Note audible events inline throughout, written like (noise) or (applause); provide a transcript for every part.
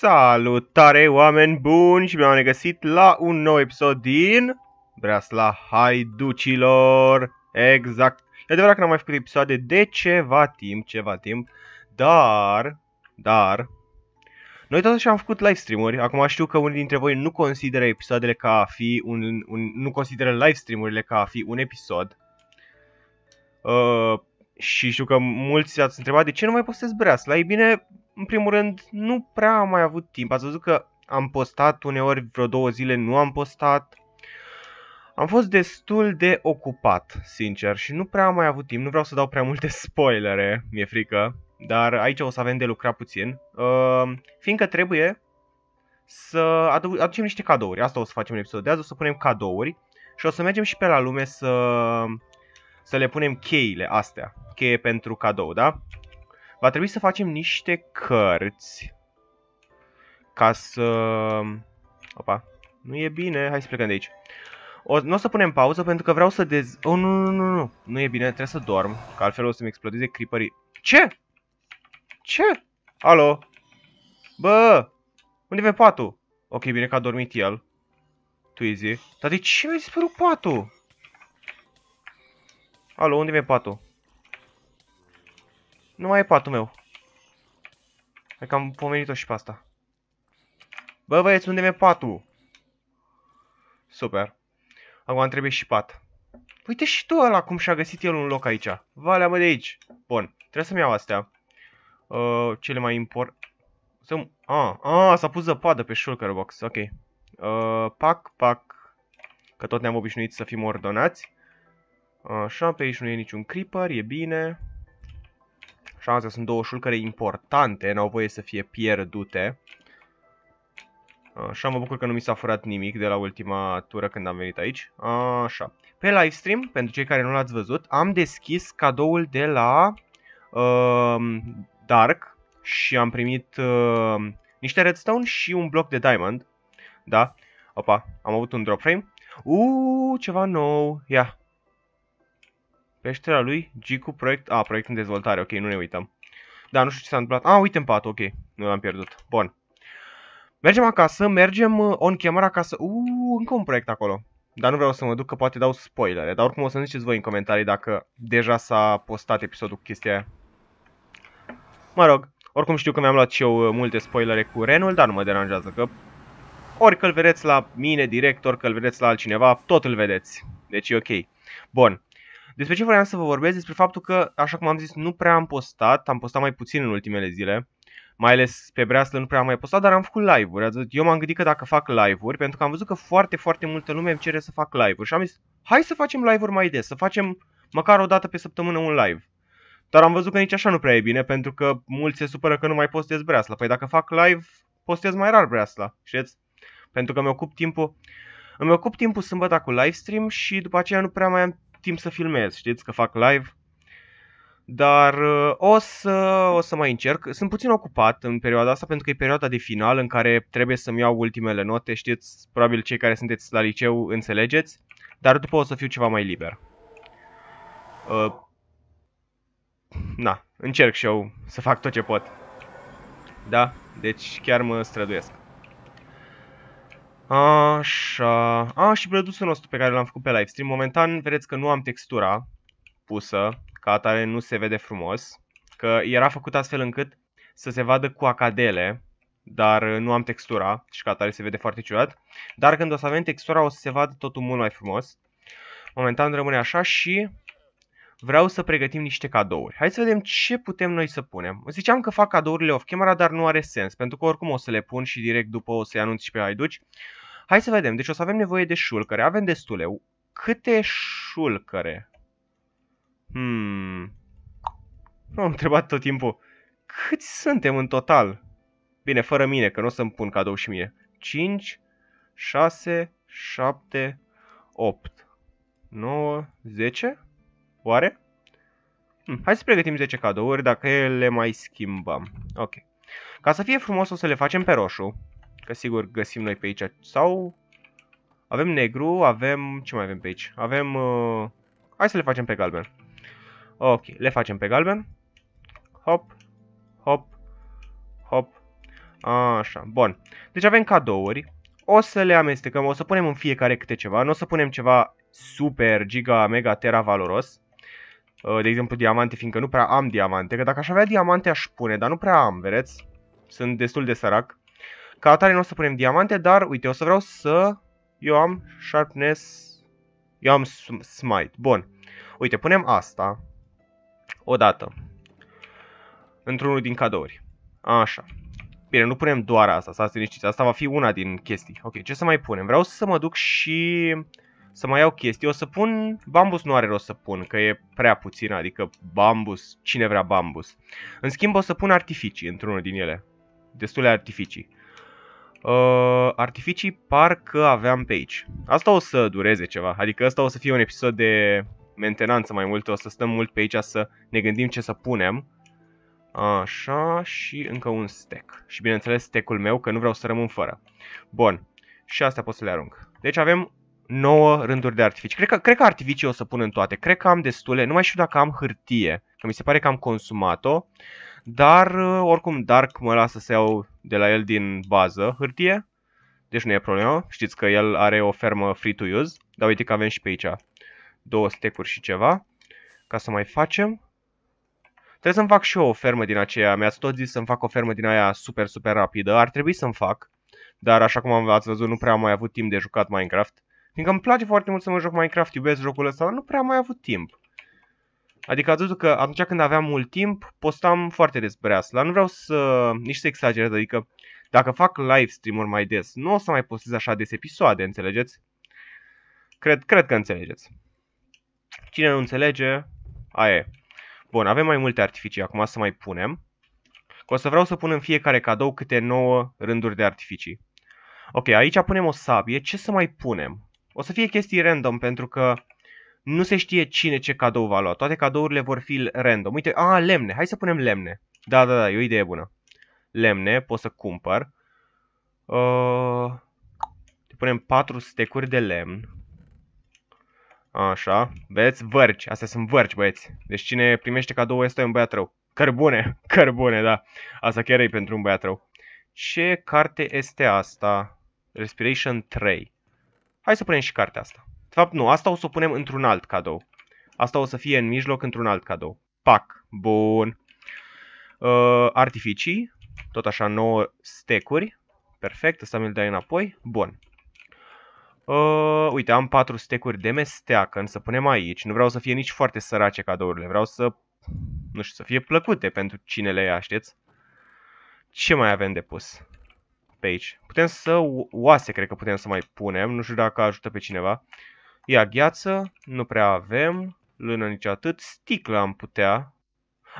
Salutare oameni buni și mi-am regăsit la un nou episod din Breasla Haiducilor Exact E adevărat că n-am mai făcut episoade de ceva timp, ceva timp Dar, dar Noi totuși am făcut livestream-uri Acum știu că unii dintre voi nu consideră episoadele ca a fi un, un Nu consideră livestream-urile ca a fi un episod uh, Și știu că mulți ați întrebat de ce nu mai postez Breasla Ei bine, în primul rând, nu prea am mai avut timp. Ați văzut că am postat uneori vreo două zile, nu am postat. Am fost destul de ocupat, sincer, și nu prea am mai avut timp. Nu vreau să dau prea multe (laughs) spoilere, mi-e frică, dar aici o să avem de lucrat puțin. Uh, fiindcă trebuie să adu- aducem niște cadouri. Asta o să facem în episodul de azi, o să punem cadouri și o să mergem și pe la lume să, să le punem cheile astea. Cheie pentru cadou, da? Va trebui să facem niște cărți ca să... Opa, nu e bine, hai să plecăm de aici. O, nu o să punem pauză pentru că vreau să dez... Oh, nu, nu, nu, nu, nu e bine, trebuie să dorm, că altfel o să-mi explodeze creeperii. Ce? Ce? Alo? Bă! Unde e patul? Ok, bine că a dormit el. Twizy. Dar de ce mi-a dispărut patul? Alo, unde e patul? Nu mai e patul meu. Hai că am pomenit-o și pe asta. Bă, băieți, unde mi-e patul? Super. Acum am trebuie și pat. Uite și tu ăla cum și-a găsit el un loc aici. Valea mă de aici. Bun, trebuie să-mi iau astea. Uh, cele mai import... Să... A, ah, a, ah, s-a pus zăpadă pe shulker box, ok. Uh, pac, pac. Că tot ne-am obișnuit să fim ordonați. Așa, pe aici nu e niciun creeper, e bine. Așa, astea sunt două șulcări importante, n-au voie să fie pierdute. Așa, mă bucur că nu mi s-a furat nimic de la ultima tură când am venit aici. Așa. Pe livestream, pentru cei care nu l-ați văzut, am deschis cadoul de la uh, Dark și am primit uh, niște redstone și un bloc de diamond. Da? Opa, am avut un drop frame. Uuu, ceva nou. Ia, Peștera lui Gicu proiect... A, proiect în dezvoltare, ok, nu ne uităm. Da, nu știu ce s-a întâmplat. A, uite în pat, ok, nu l-am pierdut. Bun. Mergem acasă, mergem uh, on camera acasă. Uuu, încă un proiect acolo. Dar nu vreau să mă duc că poate dau spoilere. Dar oricum o să ziceți voi în comentarii dacă deja s-a postat episodul cu chestia aia. Mă rog, oricum știu că mi-am luat și eu uh, multe spoilere cu Renul, dar nu mă deranjează că ori că-l vedeți la mine direct, ori că-l vedeți la altcineva, tot îl vedeți. Deci e ok. Bun. Despre ce vreau să vă vorbesc? Despre faptul că, așa cum am zis, nu prea am postat, am postat mai puțin în ultimele zile, mai ales pe breaslă nu prea am mai postat, dar am făcut live-uri. eu m-am gândit că dacă fac live-uri, pentru că am văzut că foarte, foarte multă lume îmi cere să fac live-uri și am zis, hai să facem live-uri mai des, să facem măcar o dată pe săptămână un live. Dar am văzut că nici așa nu prea e bine, pentru că mulți se supără că nu mai postez breasla. Păi dacă fac live, postez mai rar breasla, știți? Pentru că mi-ocup timpul. Îmi ocup timpul sâmbătă cu livestream și după aceea nu prea mai am timp să filmez, știți că fac live. Dar uh, o să, o să mai încerc. Sunt puțin ocupat în perioada asta pentru că e perioada de final în care trebuie să-mi iau ultimele note. Știți, probabil cei care sunteți la liceu înțelegeți. Dar după o să fiu ceva mai liber. Uh, na, încerc și eu să fac tot ce pot. Da, deci chiar mă străduiesc. Așa. A, și produsul nostru pe care l-am făcut pe livestream. Momentan, vedeți că nu am textura pusă, ca atare nu se vede frumos. Că era făcut astfel încât să se vadă cu acadele, dar uh, nu am textura și ca atare se vede foarte ciudat. Dar când o să avem textura, o să se vadă totul mult mai frumos. Momentan rămâne așa și vreau să pregătim niște cadouri. Hai să vedem ce putem noi să punem. Ziceam că fac cadourile off-camera, dar nu are sens, pentru că oricum o să le pun și direct după o să-i anunț și pe Haiduci. Hai să vedem. Deci o să avem nevoie de șulcăre. Avem destule. Câte șulcăre? Hmm. Nu am întrebat tot timpul. Câți suntem în total? Bine, fără mine, că nu o să-mi pun cadou și mie. 5, 6, 7, 8, 9, 10? Oare? Hm, hai să pregătim 10 cadouri dacă le mai schimbăm. Ok. Ca să fie frumos o să le facem pe roșu. Că sigur găsim noi pe aici. Sau avem negru, avem... Ce mai avem pe aici? Avem... Uh... Hai să le facem pe galben. Ok, le facem pe galben. Hop, hop, hop. Așa, bun. Deci avem cadouri. O să le amestecăm, o să punem în fiecare câte ceva. Nu o să punem ceva super, giga, mega, tera valoros. Uh, de exemplu, diamante, fiindcă nu prea am diamante. Că dacă aș avea diamante, aș pune, dar nu prea am, vedeți? Sunt destul de sărac. Ca atare nu o să punem diamante, dar uite, o să vreau să... Eu am sharpness... Eu am smite. Bun. Uite, punem asta. O dată. Într-unul din cadouri. Așa. Bine, nu punem doar asta, să ați niște, Asta va fi una din chestii. Ok, ce să mai punem? Vreau să mă duc și să mai iau chestii. O să pun... Bambus nu are rost să pun, că e prea puțin, adică bambus, cine vrea bambus. În schimb, o să pun artificii într-unul din ele. Destule artificii uh, artificii par că aveam pe aici. Asta o să dureze ceva, adică asta o să fie un episod de mentenanță mai mult, o să stăm mult pe aici să ne gândim ce să punem. Așa, și încă un stack. Și bineînțeles stack-ul meu, că nu vreau să rămân fără. Bun, și astea pot să le arunc. Deci avem 9 rânduri de artificii. Cred că, cred că artificii o să pun în toate. Cred că am destule, nu mai știu dacă am hârtie, că mi se pare că am consumat-o. Dar, uh, oricum, Dark mă lasă să iau de la el din bază hârtie. Deci nu e problemă. Știți că el are o fermă free to use. Dar uite că avem și pe aici două stecuri și ceva. Ca să mai facem. Trebuie să-mi fac și eu o fermă din aceea. Mi-ați tot zis să-mi fac o fermă din aia super, super rapidă. Ar trebui să-mi fac. Dar așa cum ați văzut, nu prea am mai avut timp de jucat Minecraft. Fiindcă îmi place foarte mult să mă joc Minecraft, iubesc jocul ăsta, dar nu prea am mai avut timp. Adică ați că atunci când aveam mult timp, postam foarte des pe Asla. Nu vreau să nici să exagerez, adică dacă fac live stream-uri mai des, nu o să mai postez așa des episoade, înțelegeți? Cred, cred că înțelegeți. Cine nu înțelege, aia e. Bun, avem mai multe artificii, acum să mai punem. O să vreau să pun în fiecare cadou câte 9 rânduri de artificii. Ok, aici punem o sabie. Ce să mai punem? O să fie chestii random, pentru că nu se știe cine ce cadou va lua. Toate cadourile vor fi random. Uite, a, lemne. Hai să punem lemne. Da, da, da, e o idee bună. Lemne, pot să cumpăr. Uh, punem 4 stecuri de lemn. Așa. Vedeți? Vărci. Astea sunt vărci, băieți. Deci cine primește cadou este un băiat rău. Cărbune. (laughs) Cărbune, da. Asta chiar e pentru un băiat rău. Ce carte este asta? Respiration 3. Hai să punem și cartea asta fapt, nu, asta o să o punem într-un alt cadou. Asta o să fie în mijloc într-un alt cadou. Pac. Bun. Uh, artificii. Tot așa 9 stecuri. Perfect, asta mi-l dai înapoi. Bun. Uh, uite, am 4 stecuri de mesteacă, să punem aici. Nu vreau să fie nici foarte sărace cadourile. Vreau să, nu știu, să fie plăcute pentru cine le ia, știți? Ce mai avem de pus? Pe aici. Putem să... Oase, cred că putem să mai punem. Nu știu dacă ajută pe cineva. Uh, Ia gheață, nu prea avem, lână nici atât, sticlă am putea.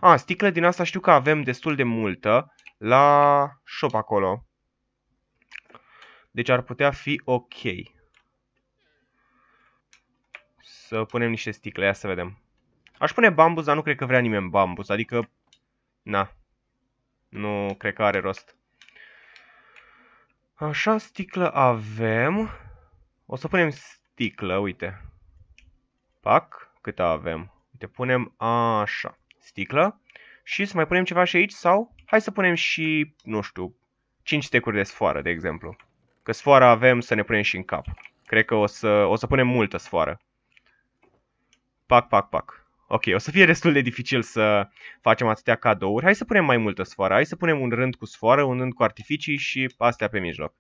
A, sticlă din asta știu că avem destul de multă la shop acolo. Deci ar putea fi ok. Să punem niște sticle, ia să vedem. Aș pune bambus, dar nu cred că vrea nimeni bambus, adică... Na. Nu cred că are rost. Așa, sticlă avem. O să punem sticlă, uite. Pac, cât avem? Uite, punem așa, sticlă. Și să mai punem ceva și aici sau hai să punem și, nu știu, 5 stecuri de sfoară, de exemplu. Că sfoara avem să ne punem și în cap. Cred că o să, o să punem multă sfoară. Pac, pac, pac. Ok, o să fie (laughs) destul de dificil să facem atâtea cadouri. Hai să punem mai multă sfoară. Hai să punem un rând cu sfoară, un rând cu artificii și astea pe mijloc.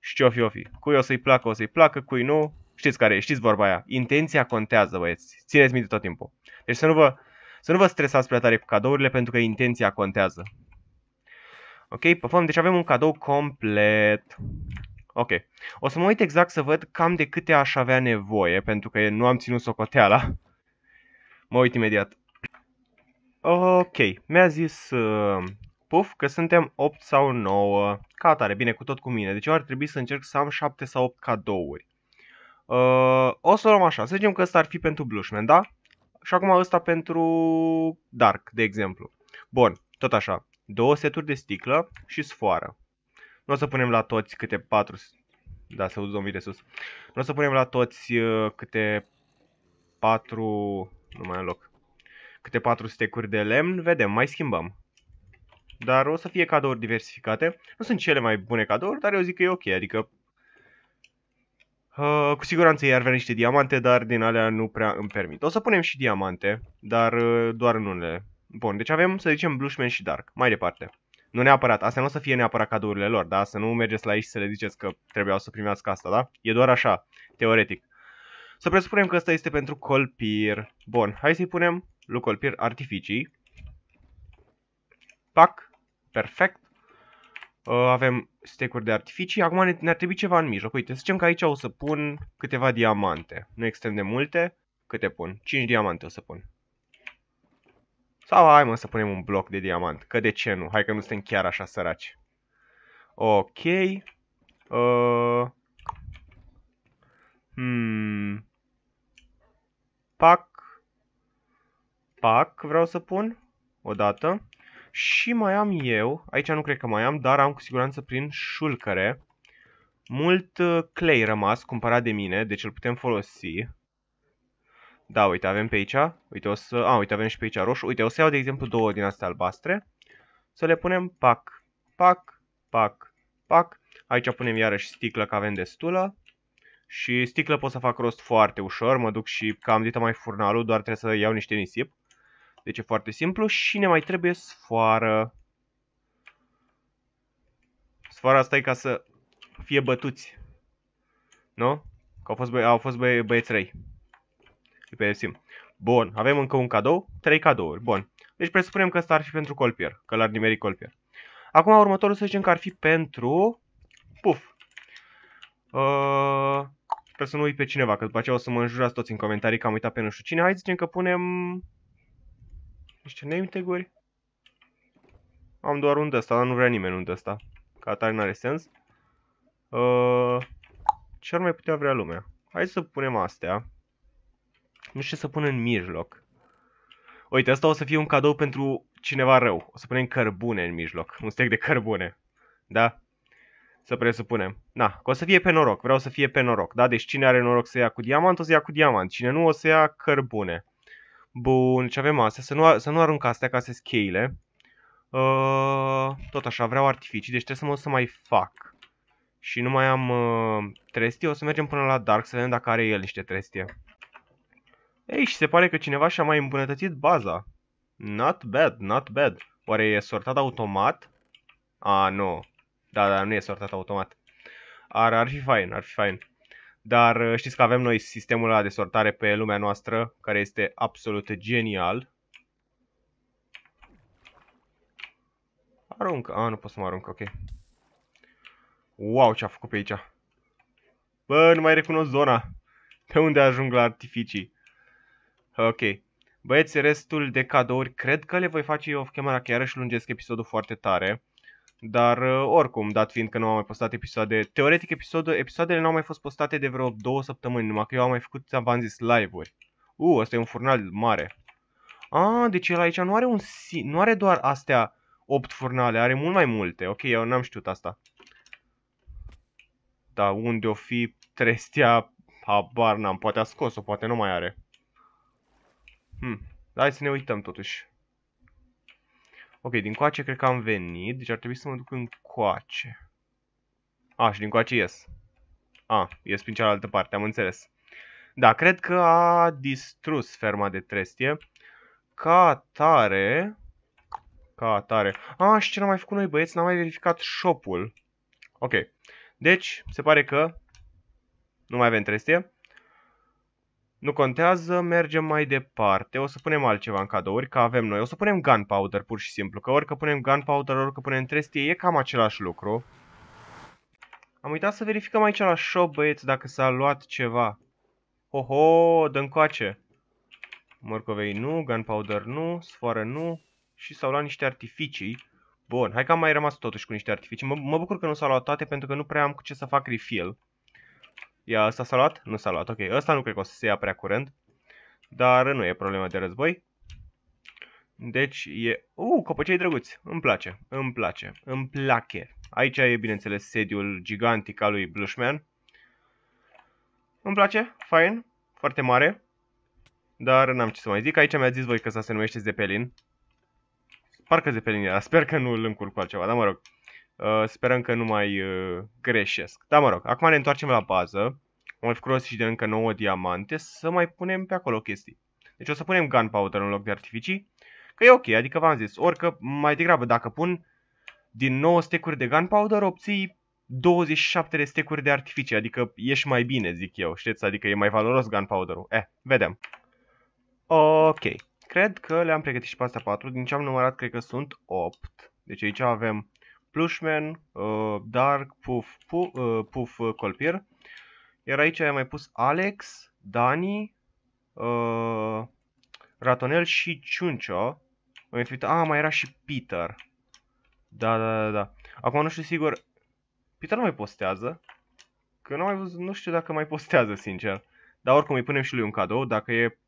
Și ce o fi, o fi. Cui o să-i placă, o să-i placă, cui nu, știți care e, știți vorba aia. Intenția contează, băieți. Țineți minte tot timpul. Deci să nu vă, să nu vă stresați prea tare cu cadourile pentru că intenția contează. Ok, păfăm, deci avem un cadou complet. Ok, o să mă uit exact să văd cam de câte aș avea nevoie, pentru că nu am ținut socoteala. Mă uit imediat. Ok, mi-a zis uh, Puf că suntem 8 sau 9 ca atare, bine, cu tot cu mine. Deci eu ar trebui să încerc să am 7 sau 8 cadouri. Uh, o să luăm așa, să zicem că ăsta ar fi pentru Blushman, da? Și acum ăsta pentru Dark, de exemplu. Bun, tot așa. Două seturi de sticlă și sfoară. Nu o să punem la toți câte patru... Da, să văd zombie de sus. Nu o să punem la toți uh, câte patru... Nu mai am loc. Câte patru stecuri de lemn, vedem, mai schimbăm. Dar o să fie cadouri diversificate. Nu sunt cele mai bune cadouri, dar eu zic că e ok, adică Uh, cu siguranță i-ar vrea niște diamante, dar din alea nu prea îmi permit. O să punem și diamante, dar uh, doar în unele. Bun, deci avem, să zicem, Blushman și Dark. Mai departe. Nu neapărat, asta nu o să fie neapărat cadourile lor, da? Să nu mergeți la aici să le ziceți că trebuiau să primească asta, da? E doar așa, teoretic. Să presupunem că asta este pentru colpir. Bun, hai să-i punem lucolpir artificii. Pac, perfect. Uh, avem stecuri de artificii. Acum ne, ne-ar trebui ceva în mijloc. Uite, să zicem că aici o să pun câteva diamante. Nu extrem de multe. Câte pun? 5 diamante o să pun. Sau hai mă să punem un bloc de diamant. Că de ce nu? Hai că nu suntem chiar așa săraci. Ok. Uh... Hmm. Pac. Pac vreau să pun. O dată. Și mai am eu, aici nu cred că mai am, dar am cu siguranță prin șulcăre, mult uh, clay rămas cumpărat de mine, deci îl putem folosi. Da, uite, avem pe aici, uite, o să, a, uite, avem și pe aici roșu, uite, o să iau de exemplu două din astea albastre, să le punem pac, pac, pac, pac, aici punem iarăși sticlă că avem destulă, și sticlă pot să fac rost foarte ușor, mă duc și cam dită mai furnalul, doar trebuie să iau niște nisip. Deci e foarte simplu și ne mai trebuie sfoară. Sfoara asta e ca să fie bătuți. Nu? Că au fost, bă au fost bă băieți răi. Îi pedepsim. Bun, avem încă un cadou, trei cadouri, bun. Deci presupunem că asta ar fi pentru colpier, că l-ar nimeri colpier. Acum următorul să zicem că ar fi pentru... Puf! Ă, uh, sper să nu uit pe cineva, că după aceea o să mă înjurați toți în comentarii că am uitat pe nu știu cine. Hai zicem că punem niște name Am doar un ăsta, dar nu vrea nimeni un ăsta. Ca atare n-are sens. Uh, ce ar mai putea vrea lumea? Hai să punem astea. Nu știu ce să pun în mijloc. Uite, asta o să fie un cadou pentru cineva rău. O să punem cărbune în mijloc. Un stec de cărbune. Da? Să presupunem. Na, că o să fie pe noroc. Vreau să fie pe noroc. Da? Deci cine are noroc să ia cu diamant, o să ia cu diamant. Cine nu, o să ia cărbune. Bun, ce avem astea? Să nu, să nu arunc astea ca să cheile. Uh, tot așa, vreau artificii, deci trebuie să mă să mai fac. Și nu mai am uh, trestie, o să mergem până la Dark să vedem dacă are el niște trestie. Ei, și se pare că cineva și-a mai îmbunătățit baza. Not bad, not bad. Oare e sortat automat? A, ah, nu. Da, da, nu e sortat automat. Ar, ar fi fain, ar fi fain. Dar uh, știți că avem noi sistemul ăla de sortare pe lumea noastră, care este absolut genial. Arunc. A, nu pot să mă arunc, ok. Wow, ce-a făcut pe aici. Bă, nu mai recunosc zona. Pe unde ajung la artificii? Ok. Băieți, restul de cadouri cred că le voi face eu off camera, că iarăși lungesc episodul foarte tare. Dar uh, oricum, dat fiind că nu am mai postat episoade, teoretic episodul, episoadele nu au mai fost postate de vreo două săptămâni, numai că eu am mai făcut, v-am zis, live-uri. U, uh, ăsta e un furnal mare. A, deci el aici nu are, un, nu are doar astea 8 furnale, are mult mai multe. Ok, eu n-am știut asta. Da, unde o fi trestia, habar n-am, poate a scos-o, poate nu mai are. Hm, hai să ne uităm totuși. Ok, din coace cred că am venit, deci ar trebui să mă duc în coace. A, și din coace ies. A, ies prin cealaltă parte, am înțeles. Da, cred că a distrus ferma de trestie. Ca tare... Ca tare... A, și ce n-am mai făcut noi băieți? N-am mai verificat shop-ul. Ok. Deci, se pare că nu mai avem trestie. Nu contează, mergem mai departe. O să punem altceva în cadouri, că avem noi. O să punem gunpowder, pur și simplu. Că orică punem gunpowder, orică punem trestie, e cam același lucru. Am uitat să verificăm aici la shop, băieți, dacă s-a luat ceva. Ho-ho, dă coace. Morcovei nu, gunpowder nu, sfoară nu. Și s-au luat niște artificii. Bun, hai că am mai rămas totuși cu niște artificii. Mă, mă bucur că nu s-au luat toate pentru că nu prea am cu ce să fac refill. Ia, ăsta s-a luat? Nu s-a luat. Ok, ăsta nu cred că o să se ia prea curând. Dar nu e problema de război. Deci e... Uh, copăcei drăguți. Îmi place, îmi place, îmi place. Aici e, bineînțeles, sediul gigantic al lui Blushman. Îmi place, fain, foarte mare. Dar n-am ce să mai zic. Aici mi-a zis voi că să se numește Zeppelin. Parcă Zeppelin era. Sper că nu îl încurc cu altceva, dar mă rog. Uh, sperăm că nu mai uh, greșesc. Dar mă rog, acum ne întoarcem la bază. Am făcut și de încă 9 diamante să mai punem pe acolo chestii. Deci o să punem gunpowder în loc de artificii. Că e ok, adică v-am zis, orică mai degrabă dacă pun din 9 stecuri de gunpowder obții 27 de stecuri de artificii, adică ești mai bine, zic eu, știți, adică e mai valoros gunpowder-ul. Eh, vedem. Ok, cred că le-am pregătit și pe astea 4, din ce am numărat cred că sunt 8. Deci aici avem Plushman, uh, Dark, Puff, Puff, uh, Puff uh, Colpier. Iar aici am mai pus Alex, Dani, uh, Ratonel și Ciuncio. Am fi ah, mai era și Peter. Da, da, da, da. Acum nu știu sigur, Peter nu mai postează. Că nu mai văzut, nu știu dacă mai postează, sincer. Dar oricum îi punem și lui un cadou, dacă e,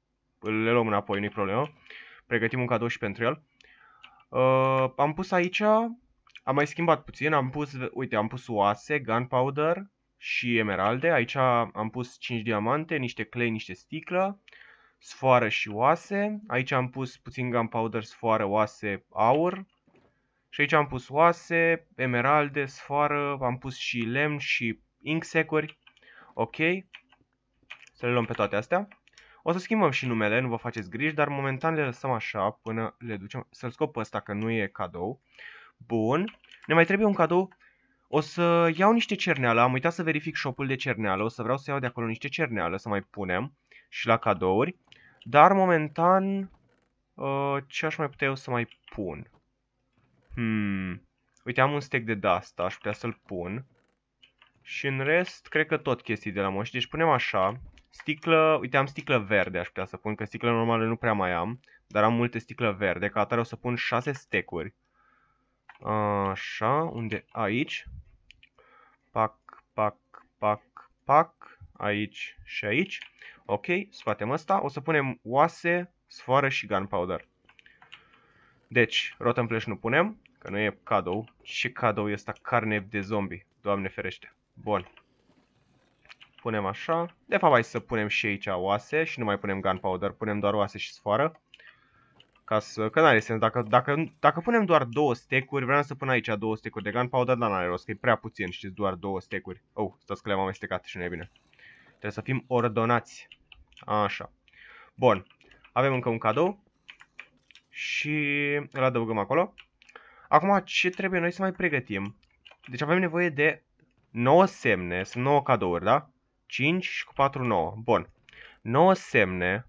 le luăm înapoi, nu-i problemă. Pregătim un cadou și pentru el. Uh, am pus aici am mai schimbat puțin, am pus, uite, am pus oase, gunpowder și emeralde. Aici am pus 5 diamante, niște clay, niște sticlă, sfoară și oase. Aici am pus puțin gunpowder, sfoară, oase, aur. Și aici am pus oase, emeralde, sfoară, am pus și lemn și ink securi. Ok. Să le luăm pe toate astea. O să schimbăm și numele, nu vă faceți griji, dar momentan le lăsăm așa până le ducem. Să-l scop pe ăsta că nu e cadou. Bun. Ne mai trebuie un cadou. O să iau niște cerneală. Am uitat să verific shopul de cerneală. O să vreau să iau de acolo niște cerneală să mai punem și la cadouri. Dar momentan uh, ce aș mai putea eu să mai pun? Hmm. Uite, am un stack de dasta, aș putea să-l pun. Și în rest, cred că tot chestii de la moși. Deci punem așa. Sticlă, uite, am sticlă verde, aș putea să pun, că sticlă normală nu prea mai am. Dar am multe sticlă verde, ca atare o să pun 6 stecuri. Așa, unde? Aici. Pac, pac, pac, pac. Aici și aici. Ok, scoatem asta. O să punem oase, sfoară și gunpowder. Deci, rotten flash nu punem, că nu e cadou. Și cadou e ăsta? carne de zombie. Doamne ferește. Bun. Punem așa. De fapt, hai să punem și aici oase și nu mai punem gunpowder. Punem doar oase și sfoară. Ca să, că n-are sens, dacă, dacă, dacă punem doar două stecuri, vreau să pun aici două stecuri de gunpowder, dar n-are rost, că e prea puțin, știți, doar două stecuri. Oh, stați că le-am amestecat și nu e bine. Trebuie să fim ordonați. Așa. Bun. Avem încă un cadou. Și îl adăugăm acolo. Acum, ce trebuie noi să mai pregătim? Deci avem nevoie de 9 semne, sunt 9 cadouri, da? 5 și cu 4, 9. Bun. 9 semne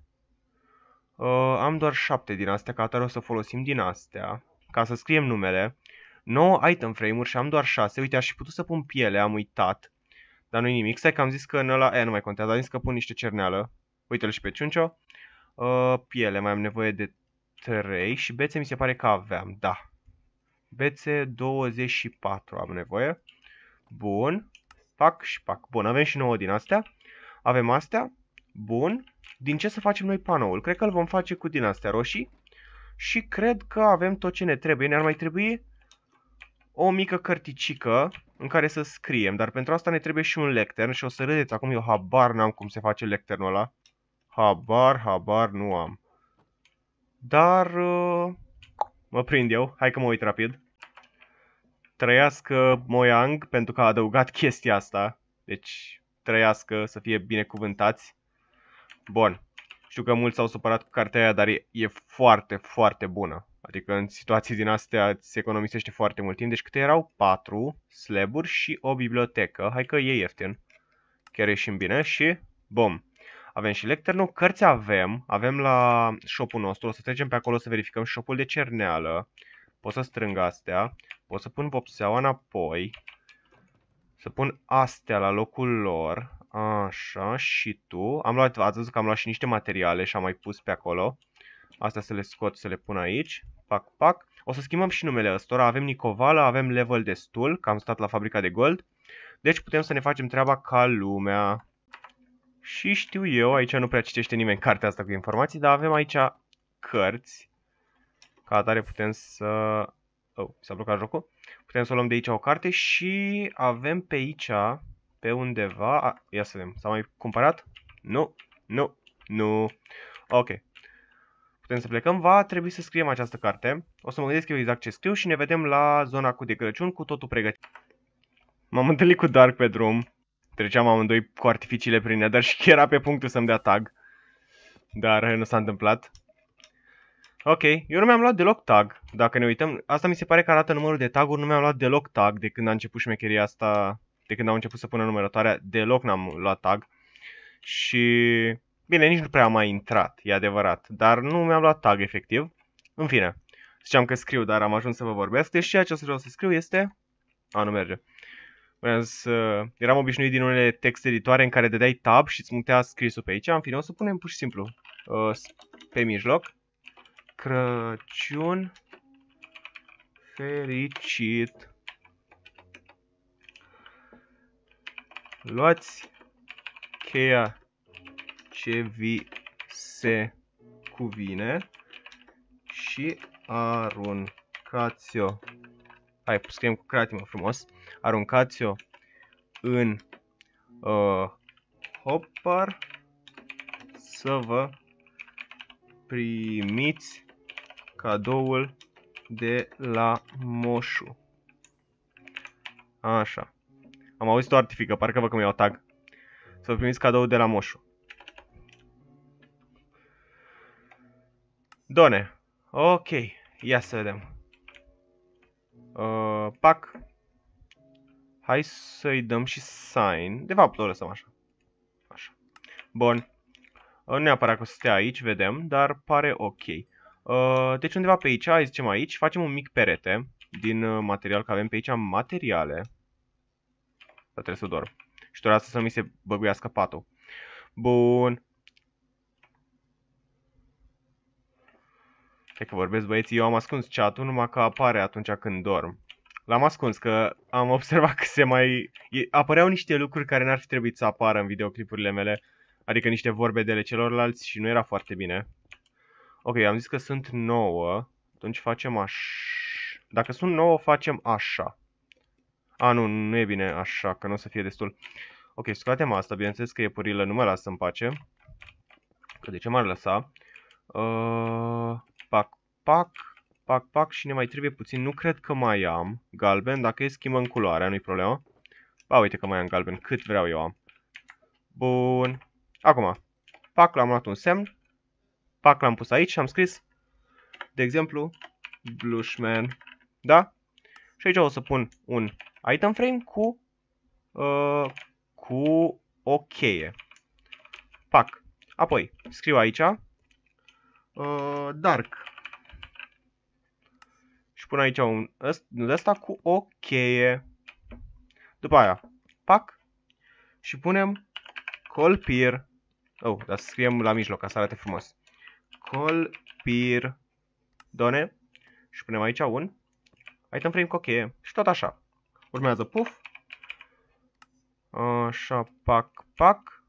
Uh, am doar 7 din astea, ca atare o să folosim din astea, ca să scriem numele. 9 item frame-uri și am doar 6. Uite, aș fi putut să pun piele, am uitat. Dar nu-i nimic. Stai că am zis că în ăla... Aia nu mai contează. Am zis că pun niște cerneală. Uite-l și pe Ciuncio. Uh, piele, mai am nevoie de 3 și bețe mi se pare că aveam, da. Bețe 24 am nevoie. Bun. Pac și pac. Bun, avem și 9 din astea. Avem astea. Bun. Din ce să facem noi panoul? Cred că îl vom face cu din astea roșii. Și cred că avem tot ce ne trebuie. Ne-ar mai trebui o mică cărticică în care să scriem. Dar pentru asta ne trebuie și un lectern. Și o să râdeți acum. Eu habar n-am cum se face lecternul ăla. Habar, habar nu am. Dar... Uh, mă prind eu. Hai că mă uit rapid. Trăiască Moyang pentru că a adăugat chestia asta. Deci trăiască, să fie binecuvântați. Bun. Știu că mulți s-au supărat cu cartea aia, dar e, e foarte, foarte bună. Adică în situații din astea se economisește foarte mult timp. Deci câte erau? 4 slaburi și o bibliotecă. Hai că e ieftin. Chiar ieșim bine și bom. Avem și lecternul, cărți avem, avem la shop-ul nostru, o să trecem pe acolo să verificăm shop-ul de cerneală. Pot să strâng astea, pot să pun vopseaua înapoi, să pun astea la locul lor. Așa, și tu. Am luat, ați văzut că am luat și niște materiale și am mai pus pe acolo. Astea să le scot, să le pun aici. Pac, pac. O să schimbăm și numele ăstora. Avem Nicovala, avem level destul, că am stat la fabrica de gold. Deci putem să ne facem treaba ca lumea. Și știu eu, aici nu prea citește nimeni cartea asta cu informații, dar avem aici cărți. Ca atare putem să... Oh, s-a blocat jocul. Putem să luăm de aici o carte și avem pe aici pe undeva. A, ia să vedem. S-a mai cumpărat? Nu. Nu. Nu. Ok. Putem să plecăm. Va trebui să scriem această carte. O să mă gândesc eu exact ce scriu și ne vedem la zona cu de Crăciun cu totul pregătit. M-am întâlnit cu Dark pe drum. Treceam amândoi cu artificiile prin dar (laughs) și era pe punctul să-mi dea tag. Dar nu s-a întâmplat. Ok, eu nu mi-am luat deloc tag. Dacă ne uităm, asta mi se pare că arată numărul de taguri, nu mi-am luat deloc tag de când a început șmecheria asta de când au început să pună numărătoarea, deloc n-am luat tag. Și bine, nici nu prea am mai intrat, e adevărat, dar nu mi-am luat tag efectiv. În fine, ziceam că scriu, dar am ajuns să vă vorbesc, deși ceea ce vreau să scriu este... A, nu merge. Vreau să... Eram obișnuit din unele texte editoare în care dădeai tab și îți mutea scrisul pe aici. În fine, o să punem pur și simplu uh, pe mijloc. Crăciun fericit. luați cheia ce vi se cuvine și aruncați-o. Hai, scriem cu creativă frumos. Aruncați-o în uh, hopper să vă primiți cadoul de la moșu. Așa. Am auzit o artifică, parcă vă că mi-au tag. Să primiți cadou de la moșu. Done. Ok, ia să vedem. Uh, pac. Hai să-i dăm și sign. De fapt, o lăsăm așa. Așa. Bun. Uh, nu neapărat că o să stea aici, vedem, dar pare ok. Uh, deci undeva pe aici, hai zicem aici, facem un mic perete din uh, material, că avem pe aici materiale. Dar trebuie să dorm. Și doar asta să nu mi se băguiască patul. Bun. Cred că vorbesc băieții, eu am ascuns chat-ul numai că apare atunci când dorm. L-am ascuns, că am observat că se mai... Apăreau niște lucruri care n-ar fi trebuit să apară în videoclipurile mele. Adică niște vorbe de ale celorlalți și nu era foarte bine. Ok, am zis că sunt 9. Atunci facem așa. Dacă sunt 9, facem așa. A, nu, nu e bine așa, că nu o să fie destul. Ok, scoatem asta, bineînțeles că iepurile nu mă lasă în pace. Că de ce m-ar lăsa? Uh, pac, pac, pac, pac și ne mai trebuie puțin. Nu cred că mai am galben, dacă e în culoarea, nu-i problema. Ba, uite că mai am galben, cât vreau eu am. Bun. Acum, pac, l-am luat un semn. Pac, l-am pus aici și am scris, de exemplu, Blushman. Da? Și aici o să pun un item frame cu, uh, cu o cheie. Pac. Apoi scriu aici uh, dark. Și pun aici un ăsta cu o cheie. După aia, pac. Și punem colpir. Oh, dar scriem la mijloc ca să arate frumos. Colpir done. Și punem aici un Aici îmi primim cheie și tot așa. Urmează puf. Așa, pac, pac.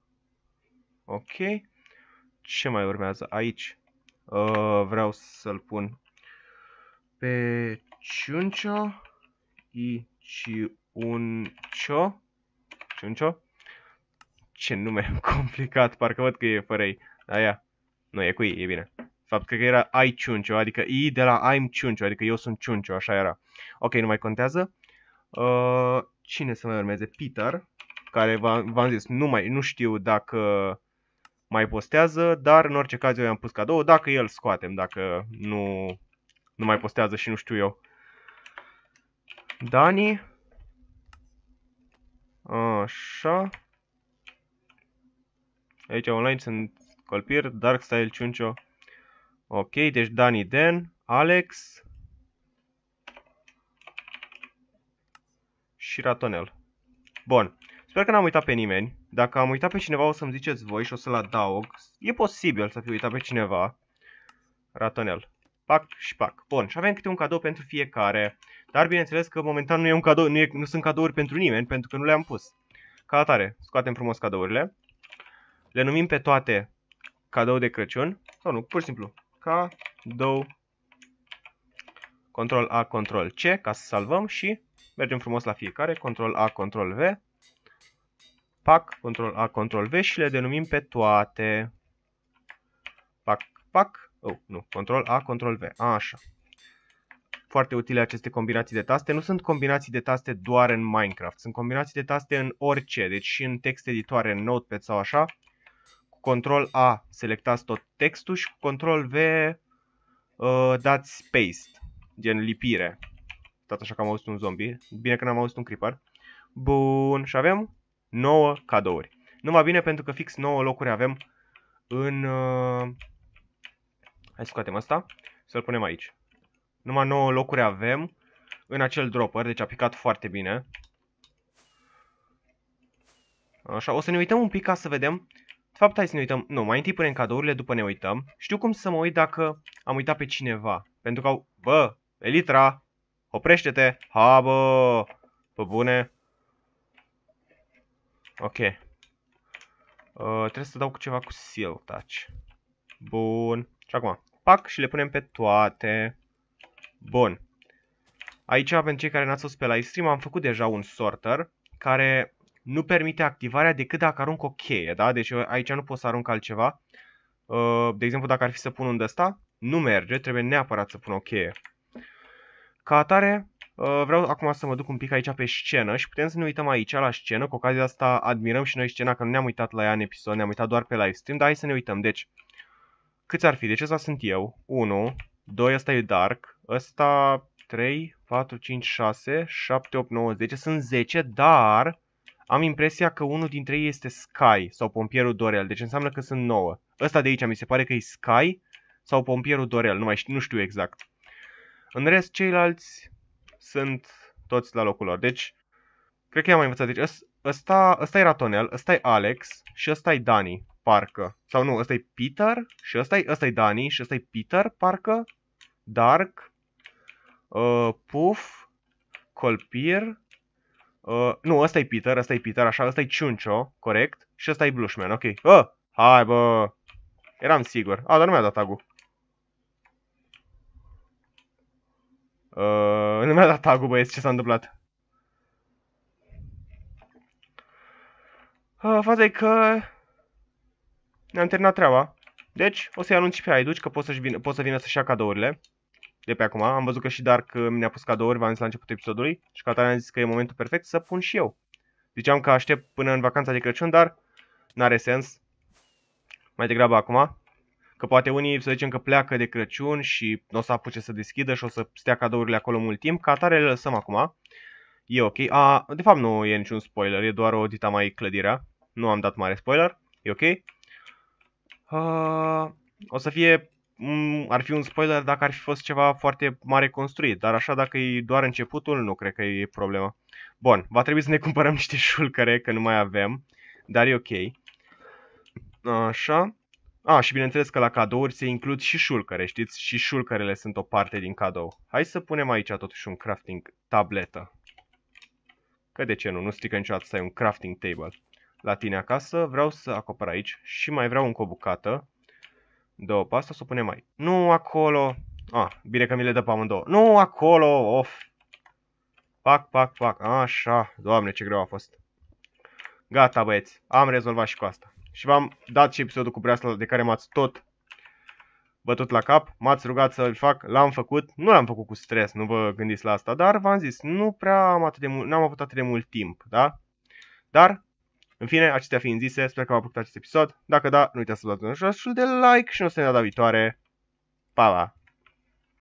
Ok. Ce mai urmează aici? Uh, vreau să-l pun pe ciuncio. I, ci, un, cio. Ciuncio. Ce nume (laughs) complicat, parcă văd că e fără ei. Aia. Nu, e cu ei, e bine fapt, cred că era ai Ciuncio, adică I de la I'm Ciuncio, adică eu sunt Ciuncio, așa era. Ok, nu mai contează. Uh, cine să mai urmeze? Peter, care v-am zis, nu, mai, nu știu dacă mai postează, dar în orice caz eu i-am pus cadou, dacă el scoatem, dacă nu, nu mai postează și nu știu eu. Dani. Așa. Aici online sunt Dark Style Ciuncio, Ok, deci Dani Dan, Alex și Ratonel. Bun. Sper că n-am uitat pe nimeni. Dacă am uitat pe cineva o să-mi ziceți voi și o să-l adaug. E posibil să fiu uitat pe cineva. Ratonel. Pac și pac. Bun, și avem câte un cadou pentru fiecare. Dar bineînțeles că momentan nu, e un cadou, nu, e, nu sunt cadouri pentru nimeni, pentru că nu le-am pus. Ca atare, scoatem frumos cadourile. Le numim pe toate cadou de Crăciun. Sau nu, pur și simplu, cadou. Control A, Control C ca să salvăm și mergem frumos la fiecare. Control A, Control V. Pac, Control A, Control V și le denumim pe toate. Pac, pac. Oh, nu. Control A, Control V. A, așa. Foarte utile aceste combinații de taste. Nu sunt combinații de taste doar în Minecraft. Sunt combinații de taste în orice. Deci și în text editoare, în Notepad sau așa Control A selectați tot textul și cu Control V uh, dați paste, gen lipire. Tot așa că am auzit un zombie. Bine că n-am auzit un creeper. Bun, și avem 9 cadouri. Nu Numai bine pentru că fix 9 locuri avem în... Uh... Hai să scoatem asta, să-l punem aici. Numai 9 locuri avem în acel dropper, deci a picat foarte bine. Așa, o să ne uităm un pic ca să vedem fapt, hai să ne uităm. Nu, mai întâi punem cadourile, după ne uităm. Știu cum să mă uit dacă am uitat pe cineva. Pentru că au... Bă, Elitra, oprește-te! Ha, bă! Pe bune! Ok. Uh, trebuie să dau cu ceva cu seal touch. Bun. Și acum, pac și le punem pe toate. Bun. Aici, pentru cei care n-ați fost pe live stream, am făcut deja un sorter care nu permite activarea decât dacă arunc o cheie, da? Deci aici nu pot să arunc altceva. Uh, de exemplu, dacă ar fi să pun un ăsta, nu merge, trebuie neapărat să pun o cheie. Ca atare, uh, vreau acum să mă duc un pic aici pe scenă și putem să ne uităm aici la scenă, cu ocazia asta admirăm și noi scena, că nu ne-am uitat la ea în episod, ne-am uitat doar pe live stream, dar hai să ne uităm. Deci, câți ar fi? Deci ăsta sunt eu, 1, 2, ăsta e Dark, ăsta 3, 4, 5, 6, 7, 8, 9, 10, sunt 10, dar am impresia că unul dintre ei este Sky sau pompierul Dorel, deci înseamnă că sunt nouă. Ăsta de aici mi se pare că e Sky sau pompierul Dorel, nu, mai știu, nu știu exact. În rest, ceilalți sunt toți la locul lor. Deci, cred că i-am mai învățat. Deci, ăsta, ăsta e Ratonel, ăsta e Alex și ăsta e Dani, parcă. Sau nu, ăsta e Peter și ăsta e, ăsta e Dani și ăsta e Peter, parcă. Dark, uh, Puff, Colpir, Uh, nu, ăsta e Peter, ăsta e Peter, așa, ăsta e Ciuncio, corect. Și ăsta e Blushman, ok. Uh, hai, bă! Eram sigur. A, ah, dar nu mi-a dat tagul. Uh, nu mi-a dat tag-ul, băieți, ce s-a întâmplat. Uh, faza e că... Ne-am terminat treaba. Deci, o să-i anunț și pe Aiduci că pot, să vină, pot să vină să-și ia cadourile de pe acum. Am văzut că și Dark uh, mi-a pus cadouri, v-am zis la începutul episodului și că tare zis că e momentul perfect să pun și eu. Ziceam că aștept până în vacanța de Crăciun, dar n-are sens. Mai degrabă acum. Că poate unii să zicem că pleacă de Crăciun și nu o să apuce să deschidă și o să stea cadourile acolo mult timp. Ca atare le lăsăm acum. E ok. A, de fapt nu e niciun spoiler, e doar o dita mai clădirea. Nu am dat mare spoiler. E ok. A, o să fie ar fi un spoiler dacă ar fi fost ceva foarte mare construit, dar așa dacă e doar începutul, nu cred că e problema. Bun, va trebui să ne (laughs) cumpărăm niște șulcăre, că nu mai avem, dar e ok. Așa. A, și bineînțeles că la cadouri se includ și șulcăre, știți? Și șulcărele sunt o parte din cadou. Hai să punem aici totuși un crafting tabletă. Că de ce nu? Nu strică niciodată să ai un crafting table. La tine acasă vreau să acopăr aici și mai vreau încă o bucată Două pe asta, să o punem mai. Nu acolo. Ah, bine că mi le dă pe amândouă. Nu acolo, of. Pac, pac, pac. Așa. Doamne, ce greu a fost. Gata, băieți. Am rezolvat și cu asta. Și v-am dat și episodul cu breasla de care m-ați tot bătut la cap. M-ați rugat să-l fac. L-am făcut. Nu l-am făcut cu stres, nu vă gândiți la asta. Dar v-am zis, nu prea am atât de mult, n-am avut atât de mult timp, da? Dar în fine, acestea fiind zise, sper că v-a plăcut acest episod. Dacă da, nu uitați să dați un jos de like și ne o să ne data viitoare. Pa, pa!